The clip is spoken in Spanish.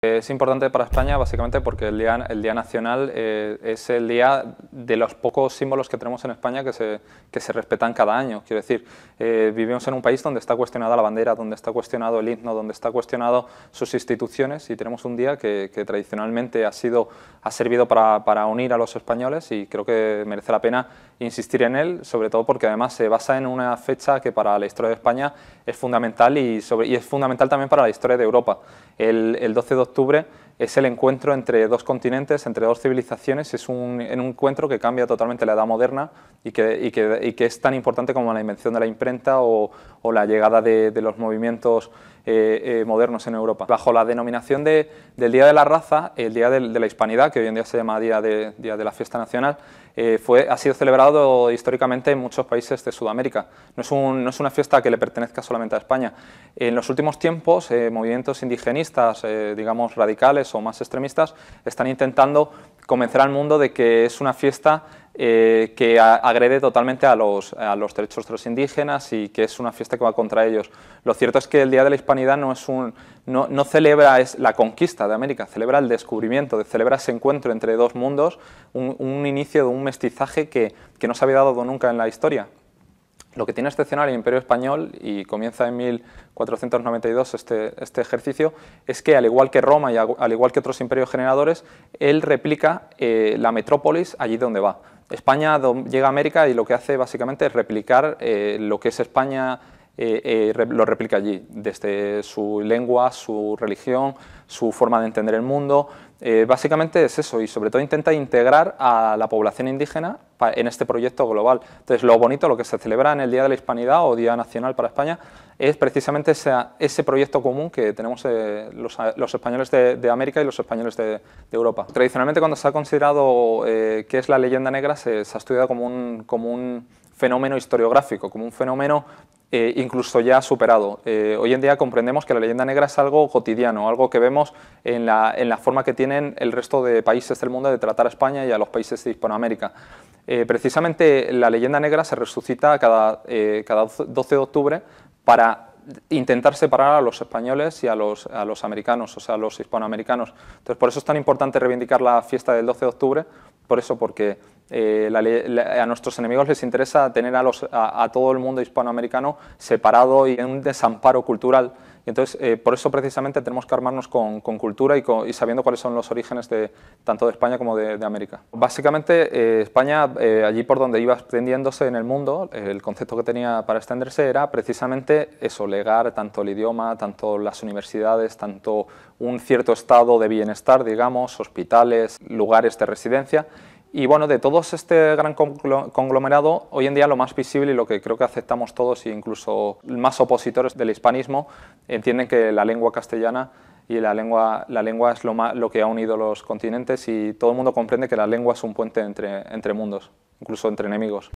Es importante para España básicamente porque el Día, el día Nacional eh, es el día de los pocos símbolos que tenemos en España que se, que se respetan cada año. Quiero decir, eh, vivimos en un país donde está cuestionada la bandera, donde está cuestionado el himno, donde está cuestionado sus instituciones y tenemos un día que, tradicionalmente ha, sido, ha servido para, para, unir a los españoles y creo que merece la pena insistir en él, sobre todo porque además se basa en una fecha que para la historia de España es fundamental y, sobre, y es fundamental también para la historia de Europa. El, el 12 octubre es el encuentro entre dos continentes, entre dos civilizaciones, es un, encuentro que cambia totalmente la edad moderna y que, es tan importante como la invención de la imprenta o, la llegada de los movimientos eh, eh, modernos en Europa. Bajo la denominación del Día de la Raza, el Día de, la Hispanidad, que hoy en día se llama Día de, Día de la Fiesta Nacional, eh, fue, ha sido celebrado históricamente en muchos países de Sudamérica. No es, no es una fiesta que le pertenezca solamente a España. En los últimos tiempos, movimientos indigenistas, digamos radicales o más extremistas, están intentando convencer al mundo de que es una fiesta eh, que agrede totalmente a los, derechos de los indígenas y que es una fiesta que va contra ellos. Lo cierto es que el Día de la Hispanidad no, celebra es la conquista de América, celebra el descubrimiento, celebra ese encuentro entre dos mundos, un, inicio de un mestizaje que no se había dado nunca en la historia. Lo que tiene excepcional el Imperio Español, y comienza en 1492 este, este ejercicio, es que al igual que Roma y al igual que otros imperios generadores, él replica eh, la metrópolis allí donde va. España llega a América y lo que hace básicamente es replicar eh, lo que es España eh, eh, lo replica allí, desde su lengua, su religión, su forma de entender el mundo. Eh, básicamente es eso y sobre todo intenta integrar a la población indígena en este proyecto global. Entonces lo bonito, lo que se celebra en el Día de la Hispanidad o Día Nacional para España es precisamente ese, ese proyecto común que tenemos los, españoles de, América y los españoles de, Europa. Tradicionalmente cuando se ha considerado que es la leyenda negra se, ha estudiado como un, como un fenómeno historiográfico, como un fenómeno eh, incluso ya superado. Eh, hoy en día comprendemos que la leyenda negra es algo cotidiano, algo que vemos en la, forma que tienen el resto de países del mundo de tratar a España y a los países de Hispanoamérica. Eh, precisamente la leyenda negra se resucita cada, cada 12 de octubre para intentar separar a los españoles y a los, a los americanos, o sea, a los hispanoamericanos. Entonces, por eso es tan importante reivindicar la fiesta del 12 de octubre, por eso, porque eh, a nuestros enemigos les interesa tener a, todo el mundo hispanoamericano separado y en un desamparo cultural. entonces, eh, por eso precisamente tenemos que armarnos con, cultura y, sabiendo cuáles son los orígenes de, tanto de España como de, América. Básicamente, eh, España, allí por donde iba extendiéndose en el mundo, el concepto que tenía para extenderse era precisamente eso, legar tanto el idioma, tanto las universidades, tanto un cierto estado de bienestar, digamos, hospitales, lugares de residencia y bueno, de todo este gran conglomerado, hoy en día lo más visible y lo que creo que aceptamos todos, e incluso más opositores del hispanismo, entienden que la lengua castellana y la lengua, la lengua es lo, lo que ha unido los continentes y todo el mundo comprende que la lengua es un puente entre, entre mundos, incluso entre enemigos.